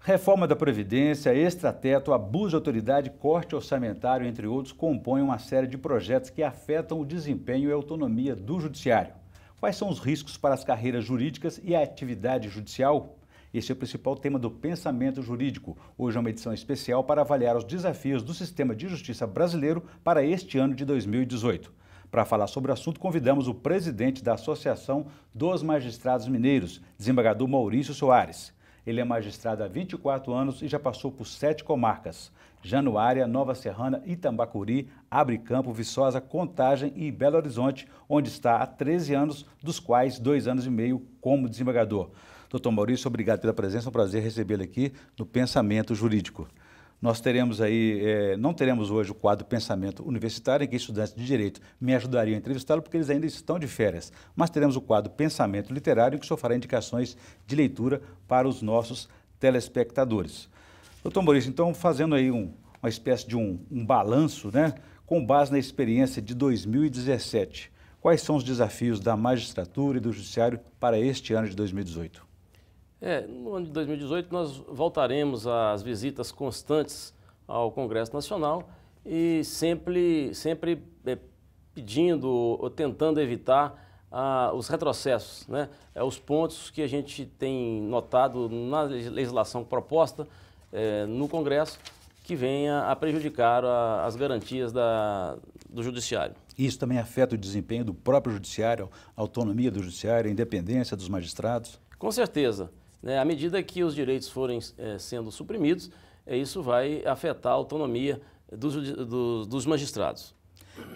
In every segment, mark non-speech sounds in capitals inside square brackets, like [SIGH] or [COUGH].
Reforma da Previdência, extrateto, abuso de autoridade, corte orçamentário, entre outros, compõem uma série de projetos que afetam o desempenho e autonomia do Judiciário. Quais são os riscos para as carreiras jurídicas e a atividade judicial? Esse é o principal tema do Pensamento Jurídico. Hoje é uma edição especial para avaliar os desafios do sistema de justiça brasileiro para este ano de 2018. Para falar sobre o assunto, convidamos o presidente da Associação dos Magistrados Mineiros, desembargador Maurício Soares. Ele é magistrado há 24 anos e já passou por sete comarcas: Januária, Nova Serrana, Itambacuri, Abre Campo, Viçosa, Contagem e Belo Horizonte, onde está há 13 anos, dos quais dois anos e meio como desembargador. Doutor Maurício, obrigado pela presença, é um prazer recebê-lo aqui no Pensamento Jurídico. Nós teremos aí, é, não teremos hoje o quadro Pensamento Universitário, em que estudantes de Direito me ajudariam a entrevistá-lo, porque eles ainda estão de férias. Mas teremos o quadro Pensamento Literário, em que o senhor fará indicações de leitura para os nossos telespectadores. Doutor Maurício, então, fazendo aí um, uma espécie de um, um balanço, né, com base na experiência de 2017, quais são os desafios da magistratura e do judiciário para este ano de 2018? É, no ano de 2018 nós voltaremos às visitas constantes ao Congresso Nacional e sempre, sempre é, pedindo ou tentando evitar ah, os retrocessos, né? É, os pontos que a gente tem notado na legislação proposta é, no Congresso que venha a prejudicar a, as garantias da, do Judiciário. Isso também afeta o desempenho do próprio Judiciário, a autonomia do Judiciário, a independência dos magistrados? Com certeza. Né? À medida que os direitos forem é, sendo suprimidos, é, isso vai afetar a autonomia dos, dos magistrados.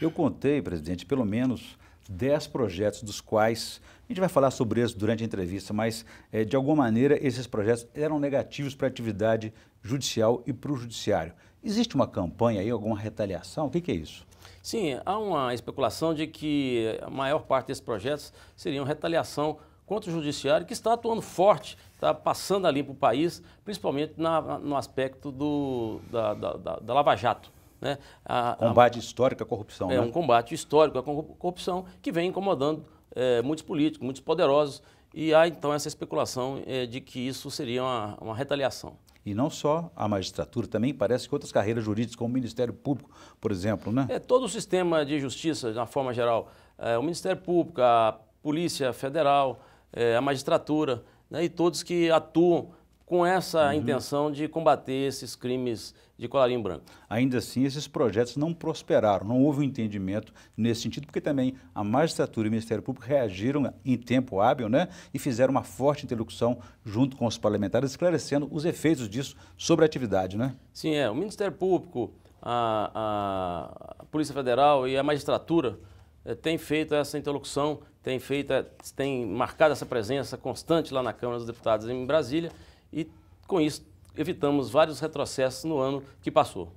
Eu contei, presidente, pelo menos 10 projetos, dos quais a gente vai falar sobre isso durante a entrevista, mas é, de alguma maneira esses projetos eram negativos para a atividade judicial e para o judiciário. Existe uma campanha aí, alguma retaliação? O que, que é isso? Sim, há uma especulação de que a maior parte desses projetos seriam retaliação contra o judiciário, que está atuando forte, está passando a limpo o país, principalmente na, no aspecto do, da, da, da, da Lava Jato. Né? A, combate a, histórico à corrupção. É né? um combate histórico à corrupção que vem incomodando é, muitos políticos, muitos poderosos. E há então essa especulação é, de que isso seria uma, uma retaliação. E não só a magistratura, também parece que outras carreiras jurídicas, como o Ministério Público, por exemplo, né? É, todo o sistema de justiça, de uma forma geral, é, o Ministério Público, a Polícia Federal, é, a magistratura né, e todos que atuam com essa uhum. intenção de combater esses crimes de colarinho branco. Ainda assim, esses projetos não prosperaram, não houve um entendimento nesse sentido, porque também a magistratura e o Ministério Público reagiram em tempo hábil né, e fizeram uma forte interlocução junto com os parlamentares, esclarecendo os efeitos disso sobre a atividade. Né? Sim, é. O Ministério Público, a, a Polícia Federal e a magistratura eh, tem feito essa interlocução, tem feito, eh, tem marcado essa presença constante lá na Câmara dos Deputados em Brasília e com isso evitamos vários retrocessos no ano que passou.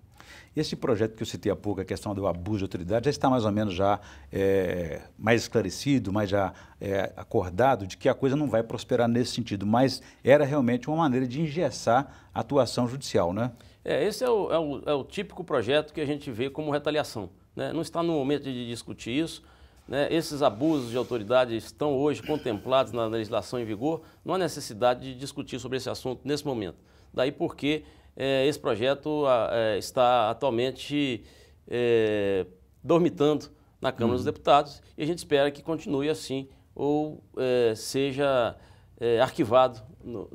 Esse projeto que eu citei há pouco, a questão do abuso de autoridade, já está mais ou menos já é, mais esclarecido, mais já é, acordado de que a coisa não vai prosperar nesse sentido, mas era realmente uma maneira de engessar a atuação judicial, né? É, esse é o, é o, é o típico projeto que a gente vê como retaliação. Né? Não está no momento de discutir isso. Né? Esses abusos de autoridade estão hoje contemplados na legislação em vigor. Não há necessidade de discutir sobre esse assunto nesse momento. Daí porque é, esse projeto é, está atualmente é, dormitando na Câmara dos uhum. Deputados e a gente espera que continue assim ou é, seja é, arquivado no,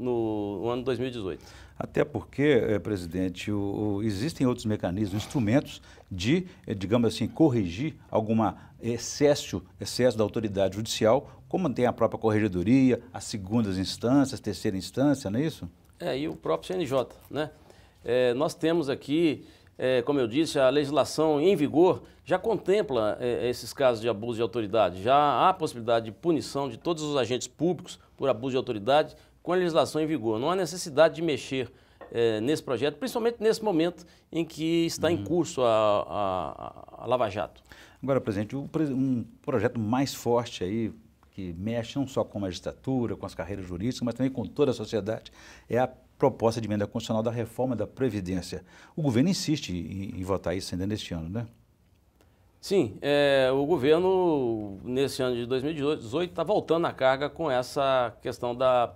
no ano 2018. Até porque, eh, presidente, o, o, existem outros mecanismos, instrumentos de, eh, digamos assim, corrigir algum excesso, excesso da autoridade judicial, como tem a própria corregedoria, as segundas instâncias, terceira instância, não é isso? É, e o próprio CNJ, né? É, nós temos aqui, é, como eu disse, a legislação em vigor já contempla é, esses casos de abuso de autoridade. Já há a possibilidade de punição de todos os agentes públicos por abuso de autoridade com a legislação em vigor. Não há necessidade de mexer é, nesse projeto, principalmente nesse momento em que está uhum. em curso a, a, a, Lava Jato. Agora, presidente, um projeto mais forte aí, que mexe não só com a magistratura, com as carreiras jurídicas, mas também com toda a sociedade, é a proposta de emenda constitucional da reforma da Previdência. O governo insiste em, em votar isso ainda neste ano, né? Sim, é, o governo, nesse ano de 2018, está voltando à carga com essa questão da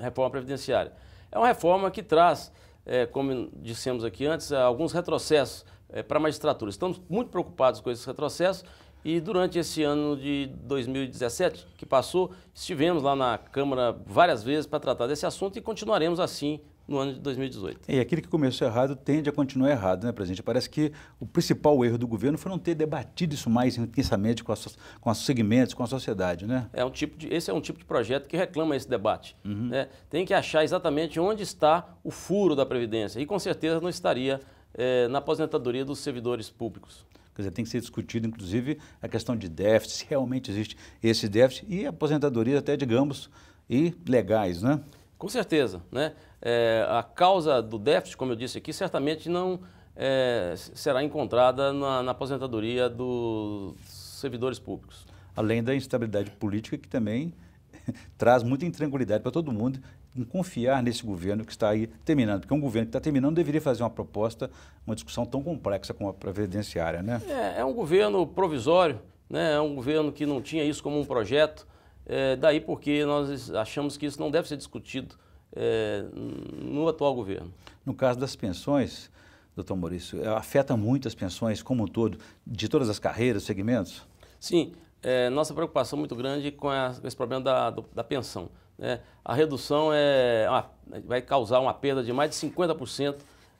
reforma previdenciária. É uma reforma que traz, é, como dissemos aqui antes, é, alguns retrocessos é, para a magistratura. Estamos muito preocupados com esses retrocessos e durante esse ano de 2017 que passou, estivemos lá na Câmara várias vezes para tratar desse assunto e continuaremos assim no ano de 2018. E aquilo que começou errado tende a continuar errado, né, presidente? Parece que o principal erro do governo foi não ter debatido isso mais intensamente com, as com os segmentos, com a sociedade, né? É um tipo de, esse é um tipo de projeto que reclama esse debate. Uhum. Né? Tem que achar exatamente onde está o furo da Previdência. E com certeza não estaria é, na aposentadoria dos servidores públicos. Quer dizer, tem que ser discutido, inclusive, a questão de déficit, se realmente existe esse déficit, e aposentadorias até, digamos, e legais, né? Com certeza. Né? É, a causa do déficit, como eu disse aqui, certamente não é, será encontrada na, na aposentadoria dos servidores públicos. Além da instabilidade política, que também [LAUGHS] traz muita intranquilidade para todo mundo em confiar nesse governo que está aí terminando. Porque um governo que está terminando deveria fazer uma proposta, uma discussão tão complexa como a previdenciária, né? É, é um governo provisório, né? é um governo que não tinha isso como um projeto, é, daí porque nós achamos que isso não deve ser discutido é, no atual governo. No caso das pensões, doutor Maurício, é, afeta muito as pensões como um todo, de todas as carreiras, segmentos? Sim, é, nossa preocupação muito grande com, a, com esse problema da, da pensão. Né? A redução é uma, vai causar uma perda de mais de 50%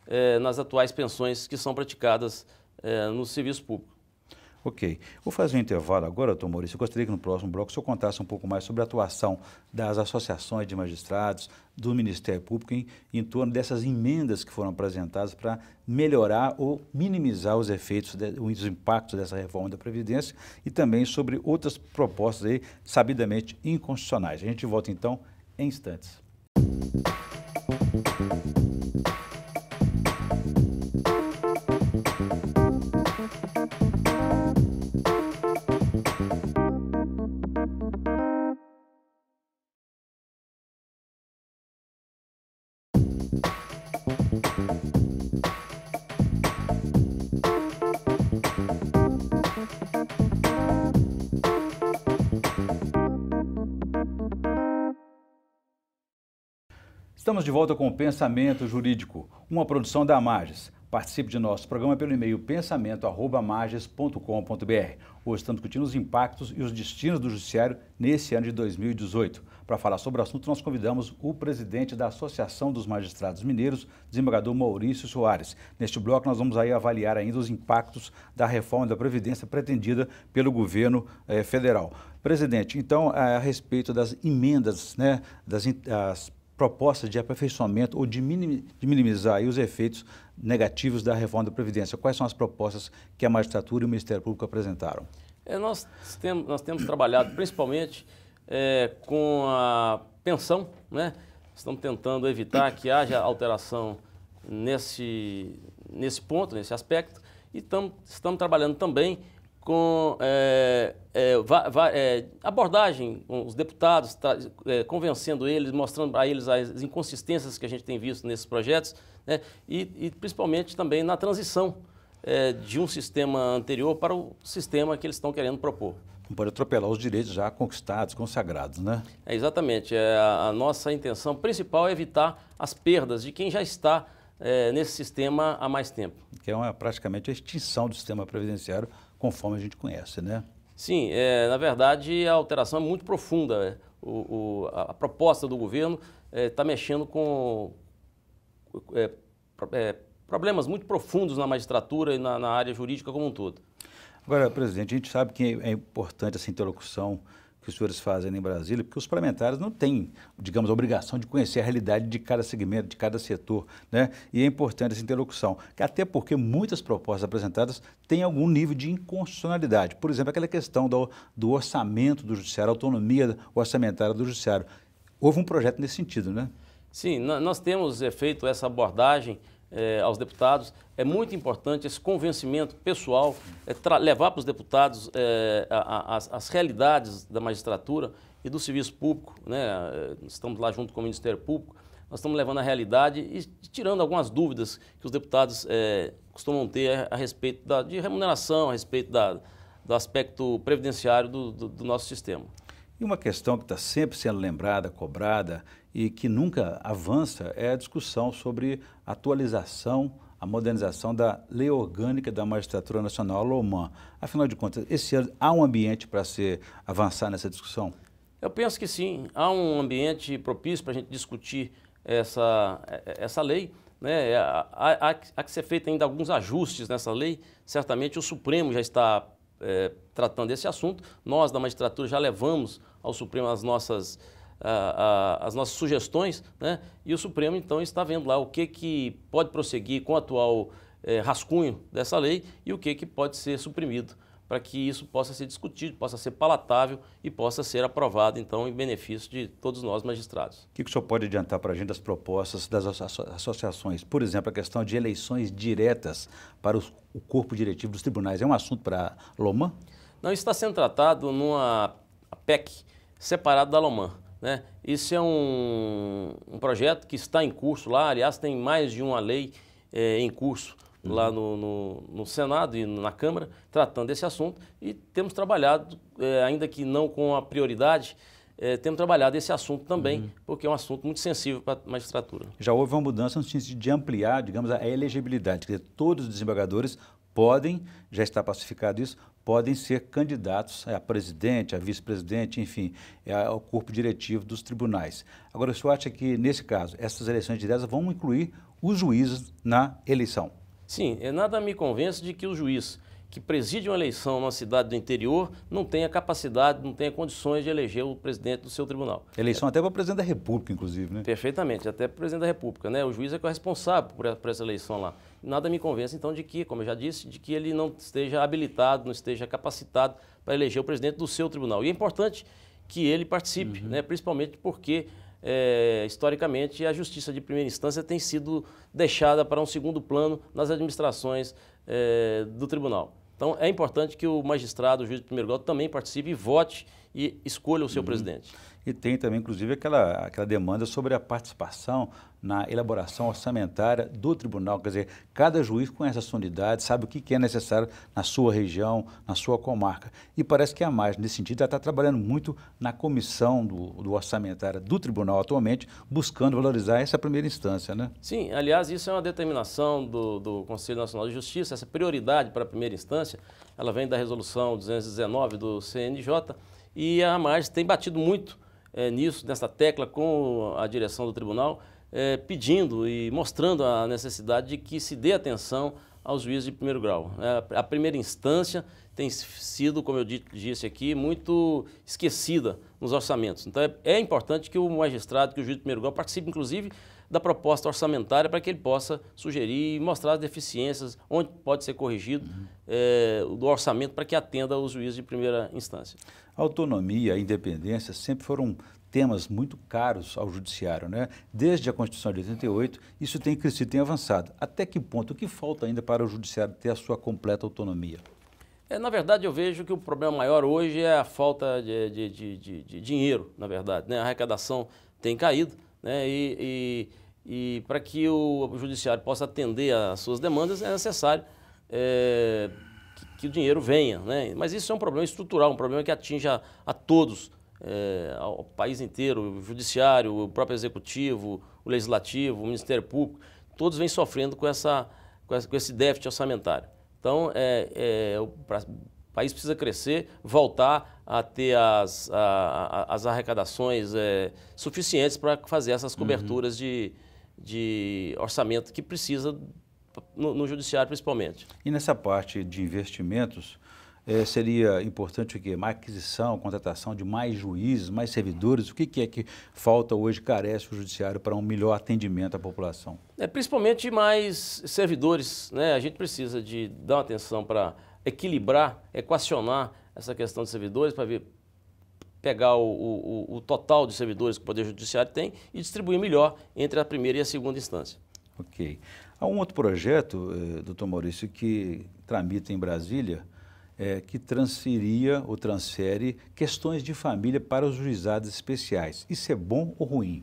é, nas atuais pensões que são praticadas é, no serviço público. Ok. Vou fazer um intervalo agora, doutor Maurício. Eu gostaria que no próximo bloco o senhor contasse um pouco mais sobre a atuação das associações de magistrados, do Ministério Público, em, em torno dessas emendas que foram apresentadas para melhorar ou minimizar os efeitos, de, os impactos dessa reforma da Previdência e também sobre outras propostas aí, sabidamente inconstitucionais. A gente volta então em instantes. Estamos de volta com o Pensamento Jurídico, uma produção da Magis. Participe de nosso programa pelo e-mail pensamento.mages.com.br. Hoje estamos discutindo os impactos e os destinos do Judiciário nesse ano de 2018. Para falar sobre o assunto, nós convidamos o presidente da Associação dos Magistrados Mineiros, desembargador Maurício Soares. Neste bloco, nós vamos aí avaliar ainda os impactos da reforma da Previdência pretendida pelo governo eh, federal. Presidente, então, eh, a respeito das emendas, né, das, as propostas de aperfeiçoamento ou de minimizar os efeitos negativos da reforma da Previdência? Quais são as propostas que a magistratura e o Ministério Público apresentaram? É, nós, temos, nós temos trabalhado principalmente é, com a pensão, né? Estamos tentando evitar que haja alteração nesse, nesse ponto, nesse aspecto, e tam, estamos trabalhando também com é, é, é, abordagem com os deputados, é, convencendo eles, mostrando a eles as inconsistências que a gente tem visto nesses projetos, né, e, e, principalmente também na transição é, de um sistema anterior para o sistema que eles estão querendo propor. Não pode atropelar os direitos já conquistados, consagrados, né? É, exatamente. A, a, nossa intenção principal é evitar as perdas de quem já está nesse sistema há mais tempo. Que é uma, praticamente a extinção do sistema previdenciário conforme a gente conhece, né? Sim, é, na verdade a alteração é muito profunda. Né? O, o, a, proposta do governo está é, tá mexendo com é, é, problemas muito profundos na magistratura e na, na, área jurídica como um todo. Agora, presidente, a gente sabe que é importante essa interlocução que os senhores fazem em Brasília, porque os parlamentares não têm, digamos, a obrigação de conhecer a realidade de cada segmento, de cada setor, né? E é importante essa interlocução, até porque muitas propostas apresentadas têm algum nível de inconstitucionalidade. Por exemplo, aquela questão do, do orçamento do judiciário, autonomia orçamentária do judiciário. Houve um projeto nesse sentido, né? Sim, nós temos é, feito essa abordagem é, aos deputados. É muito importante esse convencimento pessoal, é levar para os deputados é, a, a, as, as, realidades da magistratura e do serviço público. Né? Estamos lá junto com o Ministério Público, nós estamos levando a realidade e tirando algumas dúvidas que os deputados eh, costumam ter a, respeito da, de remuneração, a respeito da, do aspecto previdenciário do, do, do nosso sistema. E uma questão que está sempre sendo lembrada, cobrada, e que nunca avança é a discussão sobre atualização, a modernização da lei orgânica da magistratura nacional alemã. Afinal de contas, esse ano há um ambiente para se avançar nessa discussão? Eu penso que sim, há um ambiente propício para a gente discutir essa, essa lei. Né? Há, há, há, que ser feito ainda alguns ajustes nessa lei. Certamente o Supremo já está é, tratando desse assunto. Nós, da magistratura, já levamos ao Supremo as nossas a, as nossas sugestões, né? e o Supremo então está vendo lá o que, que pode prosseguir com o atual é, rascunho dessa lei e o que, que pode ser suprimido, para que isso possa ser discutido, possa ser palatável e possa ser aprovado então em benefício de todos nós magistrados. O que, que o senhor pode adiantar para a gente das propostas das associações? Por exemplo, a questão de eleições diretas para os, o corpo diretivo dos tribunais é um assunto para a Loman? Não, está sendo tratado numa PEC separada da Loman. Né? Isso é um, um, projeto que está em curso lá, aliás, tem mais de uma lei é, em curso uhum. lá no, no, no, Senado e na Câmara, tratando desse assunto, e temos trabalhado, é, ainda que não com a prioridade, é, temos trabalhado esse assunto também, uhum. porque é um assunto muito sensível para a magistratura. Já houve uma mudança no sentido de ampliar, digamos, a elegibilidade, quer dizer, todos os desembargadores podem, já está pacificado isso, podem ser candidatos a presidente, a vice-presidente, enfim, é ao corpo diretivo dos tribunais. Agora, o senhor acha que, nesse caso, essas eleições diretas vão incluir os juízes na eleição? Sim, é, nada me convence de que o juiz que preside uma eleição numa cidade do interior não tenha capacidade, não tenha condições de eleger o presidente do seu tribunal. Eleição é. até para presidente da República, inclusive, né? Perfeitamente, até para presidente da República, né? O juiz é que é responsável por, por essa eleição lá. Nada me convence, então, de que, como eu já disse, de que ele não esteja habilitado, não esteja capacitado para eleger o presidente do seu tribunal. E é importante que ele participe, uhum. né? principalmente porque é, historicamente, a justiça de primeira instância tem sido deixada para um segundo plano nas administrações é, do tribunal. Então é importante que o magistrado, o juiz de primeiro grau, também participe e vote e escolha o seu uhum. presidente. E tem também, inclusive, aquela, aquela demanda sobre a participação na elaboração orçamentária do tribunal. Quer dizer, cada juiz conhece a sua unidade, sabe o que é necessário na sua região, na sua comarca. E parece que a mais, nesse sentido, ela está trabalhando muito na comissão do, do orçamentária do tribunal atualmente, buscando valorizar essa primeira instância, né? Sim, aliás, isso é uma determinação do, do Conselho Nacional de Justiça, essa prioridade para a primeira instância, ela vem da resolução 219 do CNJ, e a mais tem batido muito é, nisso, nessa tecla com a direção do tribunal, é, pedindo e mostrando a necessidade de que se dê atenção aos juízes de primeiro grau. É, a primeira instância tem sido, como eu disse aqui, muito esquecida nos orçamentos. Então é, é importante que o magistrado, que o juiz de primeiro grau participe, inclusive, da proposta orçamentária para que ele possa sugerir e mostrar as deficiências, onde pode ser corrigido uhum. é, do orçamento para que atenda o juízo de primeira instância. Autonomia, independência sempre foram temas muito caros ao judiciário, né? Desde a Constituição de 88, isso tem crescido, tem avançado. Até que ponto? O que falta ainda para o judiciário ter a sua completa autonomia? É, na verdade, eu vejo que o problema maior hoje é a falta de, de, de, de dinheiro, na verdade. Né? A arrecadação tem caído né? e, e, e para que o judiciário possa atender às suas demandas, é necessário é, que, que, o dinheiro venha. Né? Mas isso é um problema estrutural, um problema que atinge a, a todos, é, ao país inteiro, o judiciário, o próprio executivo, o legislativo, o Ministério Público, todos vêm sofrendo com, essa, com, essa, com esse déficit orçamentário. Então, é, é, o, o país precisa crescer, voltar a ter as, a, a, as arrecadações é, suficientes para fazer essas uhum. coberturas uhum. de, de orçamento que precisa no, no, judiciário principalmente. E nessa parte de investimentos, é, seria importante o quê? Uma aquisição, contratação de mais juízes, mais servidores? O que, que é que falta hoje, carece o judiciário para um melhor atendimento à população? É, principalmente mais servidores. Né? A gente precisa de dar uma atenção para equilibrar, equacionar essa questão de servidores para ver pegar o, o, o, total de servidores que o Poder Judiciário tem e distribuir melhor entre a primeira e a segunda instância. Ok. Há um outro projeto, eh, doutor Maurício, que tramita em Brasília, eh, que transferia ou transfere questões de família para os juizados especiais. Isso é bom ou ruim?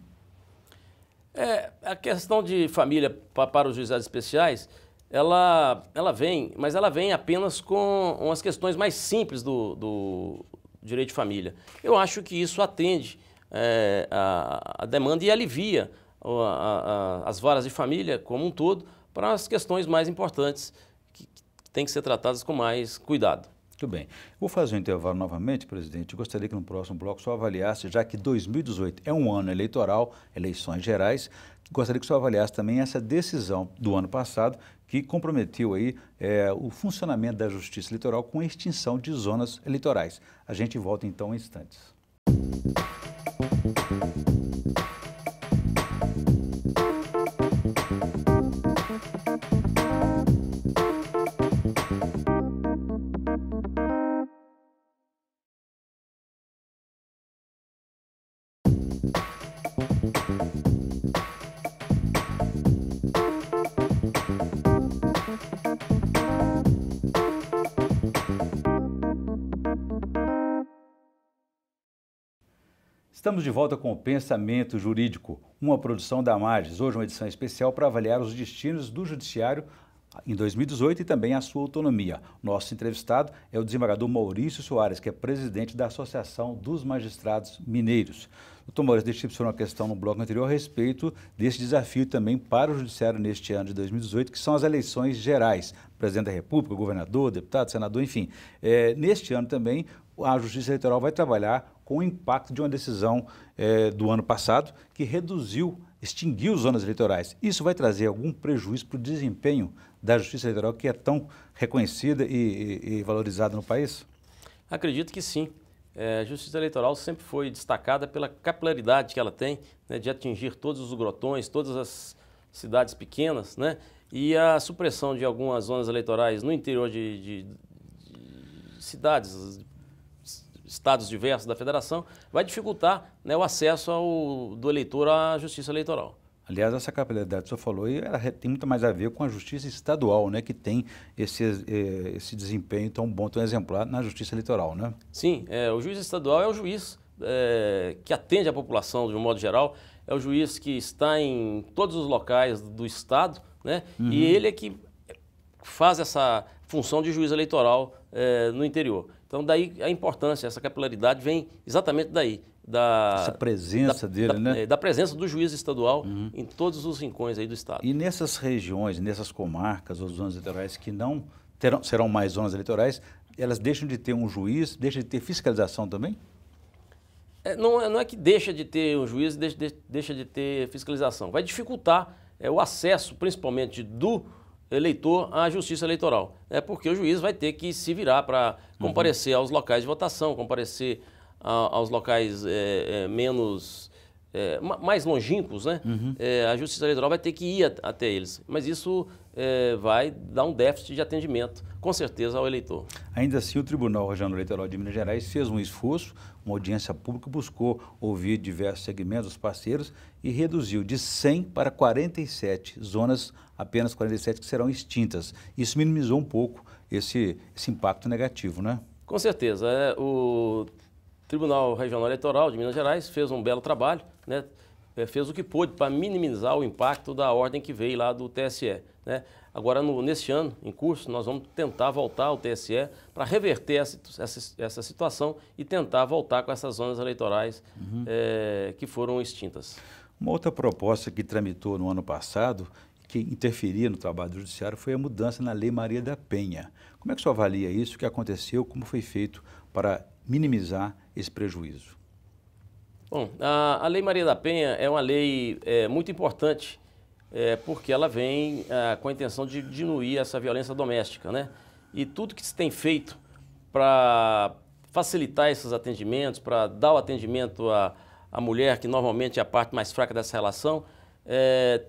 É, a questão de família para os juizados especiais ela, ela vem, mas ela vem apenas com umas questões mais simples do, do direito de família. Eu acho que isso atende é, a, a, demanda e alivia a, a, as varas de família como um todo para as questões mais importantes que, que têm que ser tratadas com mais cuidado. Muito bem. Vou fazer um intervalo novamente, presidente. gostaria que no próximo bloco só avaliasse, já que 2018 é um ano eleitoral, eleições gerais, gostaria que só avaliasse também essa decisão do ano passado que comprometeu aí é, o funcionamento da justiça eleitoral com a extinção de zonas eleitorais. A gente volta então em instantes. Estamos de volta com o Pensamento Jurídico, uma produção da Marges. Hoje, uma edição especial para avaliar os destinos do Judiciário em 2018 e também a sua autonomia. Nosso entrevistado é o desembargador Maurício Soares, que é presidente da Associação dos Magistrados Mineiros. Doutor Maurício, deixe uma questão no bloco anterior a respeito desse desafio também para o Judiciário neste ano de 2018, que são as eleições gerais. Presidente da República, governador, deputado, senador, enfim. É, neste ano também, a Justiça Eleitoral vai trabalhar com o impacto de uma decisão eh, do ano passado que reduziu, extinguiu zonas eleitorais. Isso vai trazer algum prejuízo para o desempenho da justiça eleitoral que é tão reconhecida e, e, e valorizada no país? Acredito que sim. É, a justiça eleitoral sempre foi destacada pela capilaridade que ela tem né, de atingir todos os grotões, todas as cidades pequenas, né? E a supressão de algumas zonas eleitorais no interior de, de, de cidades estados diversos da federação, vai dificultar né, o acesso ao, do eleitor à justiça eleitoral. Aliás, essa capacidade que o senhor falou ela tem muito mais a ver com a justiça estadual, né, que tem esse, eh, esse desempenho tão bom, tão exemplar na justiça eleitoral, né? Sim, é, o juiz estadual é o juiz é, que atende a população de um modo geral, é o juiz que está em todos os locais do estado, né, uhum. e ele é que faz essa função de juiz eleitoral é, no interior. Então, daí a importância, essa capilaridade vem exatamente daí. Da, essa presença da, dele, da, né? É, da presença do juiz estadual uhum. em todos os rincões aí do Estado. E nessas regiões, nessas comarcas ou zonas eleitorais que não terão, serão mais zonas eleitorais, elas deixam de ter um juiz, deixam de ter fiscalização também? É, não, é, não é que deixa de ter um juiz, deixa, deixa de ter fiscalização. Vai dificultar é, o acesso, principalmente do eleitor à Justiça Eleitoral. é Porque o juiz vai ter que se virar para uhum. comparecer uhum. aos locais de votação, comparecer a, aos locais é, é, menos é, mais longínquos, né? Uhum. É, a Justiça Eleitoral vai ter que ir até eles. Mas isso é, vai dar um déficit de atendimento, com certeza, ao eleitor. Ainda assim, o Tribunal Regional Eleitoral de Minas Gerais fez um esforço, uma audiência pública, buscou ouvir diversos segmentos, os parceiros, e reduziu de 100 para 47 zonas, apenas 47 que serão extintas. Isso minimizou um pouco esse, esse impacto negativo, né? Com certeza. É, o Tribunal Regional Eleitoral de Minas Gerais fez um belo trabalho né, é, fez o que pôde para minimizar o impacto da ordem que veio lá do TSE. Né? Agora, no, neste ano, em curso, nós vamos tentar voltar ao TSE para reverter essa, essa, essa, situação e tentar voltar com essas zonas eleitorais uhum. é, que foram extintas. Uma outra proposta que tramitou no ano passado, que interferia no trabalho do Judiciário, foi a mudança na Lei Maria da Penha. Como é que o senhor avalia isso? O que aconteceu? Como foi feito para minimizar esse prejuízo? Bom, a, a Lei Maria da Penha é uma lei é, muito importante é, porque ela vem é, com a intenção de diminuir essa violência doméstica, né? E tudo que se tem feito para facilitar esses atendimentos, para dar o atendimento à, à mulher, que normalmente é a parte mais fraca dessa relação, é,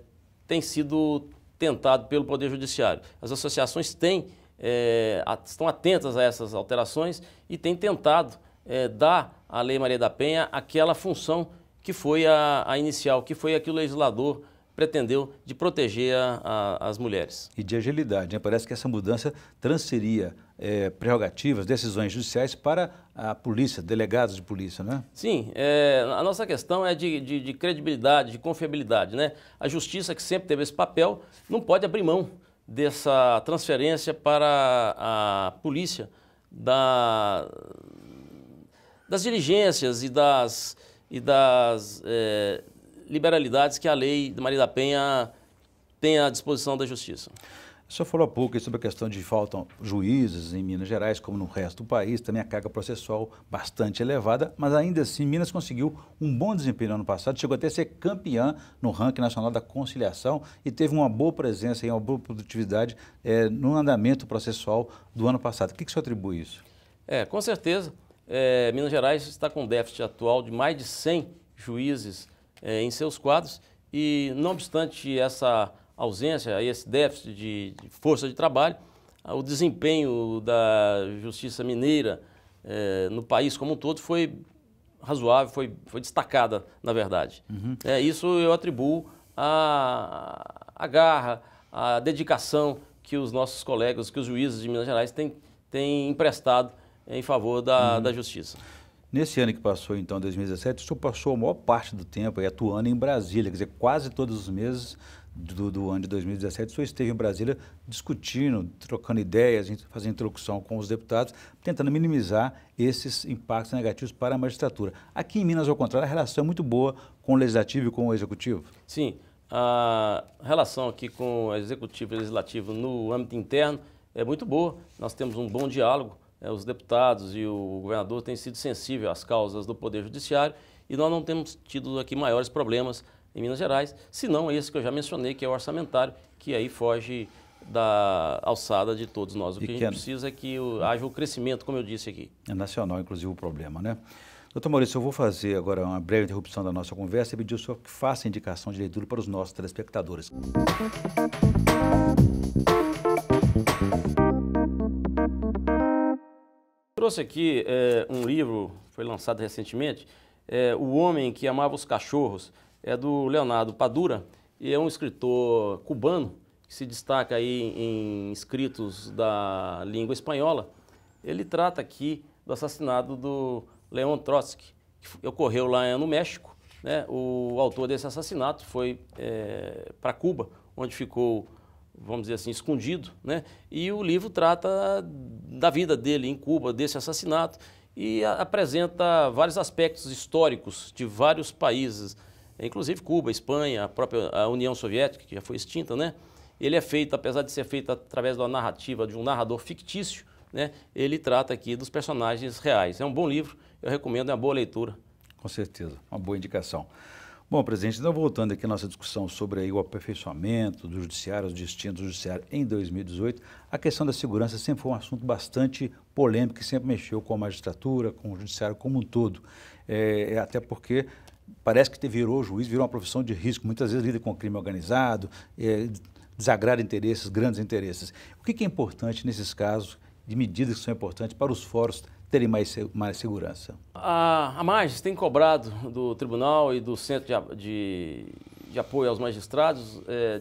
tem sido tentado pelo Poder Judiciário. As associações têm, é, estão atentas a essas alterações e têm tentado é, dá à Lei Maria da Penha aquela função que foi a, a inicial, que foi a que o legislador pretendeu de proteger a, a, as mulheres. E de agilidade, né? parece que essa mudança transferiria é, eh, prerrogativas, decisões judiciais para a polícia, delegados de polícia, né? Sim, é, a nossa questão é de, de, de, credibilidade, de confiabilidade, né? A justiça, que sempre teve esse papel, não pode abrir mão dessa transferência para a polícia da, das diligências e das, e das é, liberalidades que a lei de Maria da Penha tem à disposição da Justiça. O senhor falou há pouco sobre a questão de faltam juízes em Minas Gerais, como no resto do país, também a carga processual bastante elevada, mas ainda assim Minas conseguiu um bom desempenho no ano passado, chegou até a ser campeã no ranking nacional da conciliação e teve uma boa presença e uma boa produtividade é, no andamento processual do ano passado. O que, que o senhor atribui isso? É, com certeza é, Minas Gerais está com um déficit atual de mais de 100 juízes é, em seus quadros e, não obstante essa ausência, esse déficit de, de força de trabalho, o desempenho da justiça mineira é, no país como um todo foi razoável, foi, foi destacada, na verdade. Uhum. É, isso eu atribuo à, à garra, à dedicação que os nossos colegas, que os juízes de Minas Gerais têm, têm emprestado em favor da, uhum. da justiça. Nesse ano que passou, então, 2017, o senhor passou a maior parte do tempo aí, atuando em Brasília, quer dizer, quase todos os meses do, do, ano de 2017, o senhor esteve em Brasília discutindo, trocando ideias, fazendo interlocução com os deputados, tentando minimizar esses impactos negativos para a magistratura. Aqui em Minas, ao contrário, a relação é muito boa com o legislativo e com o executivo. Sim, a relação aqui com o executivo e legislativo no âmbito interno é muito boa. Nós temos um bom diálogo é, os deputados e o governador têm sido sensíveis às causas do Poder Judiciário e nós não temos tido aqui maiores problemas em Minas Gerais, senão esse que eu já mencionei, que é o orçamentário, que aí foge da alçada de todos nós. O que, que a gente é... precisa é que o, haja o crescimento, como eu disse aqui. É nacional, inclusive, o problema, né? Doutor Maurício, eu vou fazer agora uma breve interrupção da nossa conversa e pedir ao senhor que faça indicação de leitura para os nossos telespectadores. Música trouxe aqui é, um livro, foi lançado recentemente, é, O Homem que Amava os Cachorros, é do Leonardo Padura, e é um escritor cubano que se destaca aí em escritos da língua espanhola. Ele trata aqui do assassinato do Leon Trotsky, que ocorreu lá eh, no México. Né? O autor desse assassinato foi é, para Cuba, onde ficou vamos dizer assim, escondido, né? E o livro trata da vida dele em Cuba, desse assassinato, e apresenta vários aspectos históricos de vários países, inclusive Cuba, Espanha, a própria a União Soviética, que já foi extinta, né? Ele é feito, apesar de ser feito através da narrativa de um narrador fictício, né? Ele trata aqui dos personagens reais. É um bom livro, eu recomendo, é uma boa leitura. Com certeza, uma boa indicação. Bom, presidente, então voltando aqui à nossa discussão sobre o aperfeiçoamento do judiciário, os destinos do judiciário em 2018, a questão da segurança sempre foi um assunto bastante polêmico e sempre mexeu com a magistratura, com o judiciário como um todo. É, é até porque parece que virou juiz, virou uma profissão de risco. Muitas vezes lida com crime organizado, é, desagrada interesses, grandes interesses. O que, que é importante nesses casos, de medidas que são importantes para os fóruns terem mais, mais segurança. A, a Magis tem cobrado do tribunal e do Centro de, de, de Apoio aos Magistrados eh,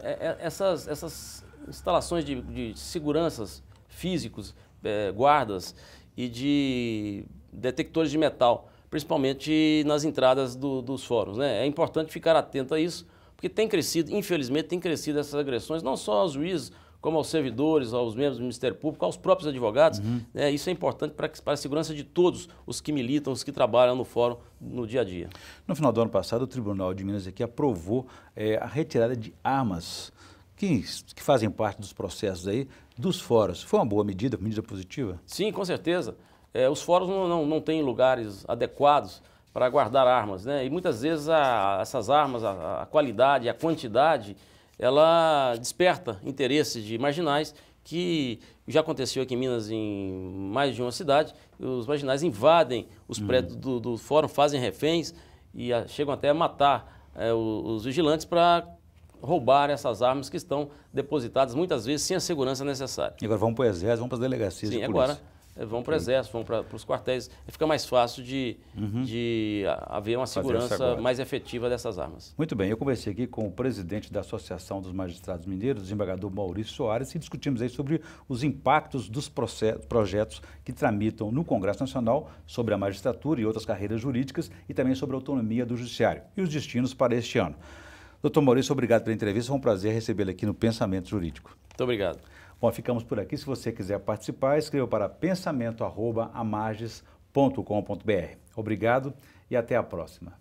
é, é, essas, essas instalações de, de seguranças físicos, é, guardas e de detectores de metal, principalmente nas entradas do, dos fóruns. Né? É importante ficar atento a isso, porque tem crescido, infelizmente, tem crescido essas agressões, não só aos juízes, como aos servidores, aos membros do Ministério Público, aos próprios advogados. Uhum. Né, isso é importante para, para a segurança de todos os que militam, os que trabalham no fórum no dia a dia. No final do ano passado, o Tribunal de Minas aqui aprovou é, a retirada de armas que, que fazem parte dos processos aí dos fóruns. Foi uma boa medida, uma medida positiva? Sim, com certeza. É, os fóruns não, não, não têm lugares adequados para guardar armas, né? E muitas vezes a, essas armas, a, a qualidade, a quantidade ela desperta interesses de marginais que já aconteceu aqui em Minas em mais de uma cidade, os marginais invadem os uhum. prédios do, do, fórum, fazem reféns e a, ah, chegam até a matar é, os, os vigilantes para roubar essas armas que estão depositadas, muitas vezes sem a segurança necessária. E agora vamos para o exército, vamos para as delegacias Sim, de polícia. É, vão para o uhum. exército, vão para os quartéis. Fica mais fácil de, uhum. de haver uma segurança mais efetiva dessas armas. Muito bem, eu conversei aqui com o presidente da Associação dos Magistrados Mineiros, desembargador Maurício Soares, e discutimos aí sobre os impactos dos projetos que tramitam no Congresso Nacional sobre a magistratura e outras carreiras jurídicas e também sobre a autonomia do judiciário e os destinos para este ano. Doutor Maurício, obrigado pela entrevista. Foi um prazer recebê-lo aqui no Pensamento Jurídico. Muito obrigado. Bom, ficamos por aqui. Se você quiser participar, escreva para pensamento@amages.com.br. Obrigado e até a próxima.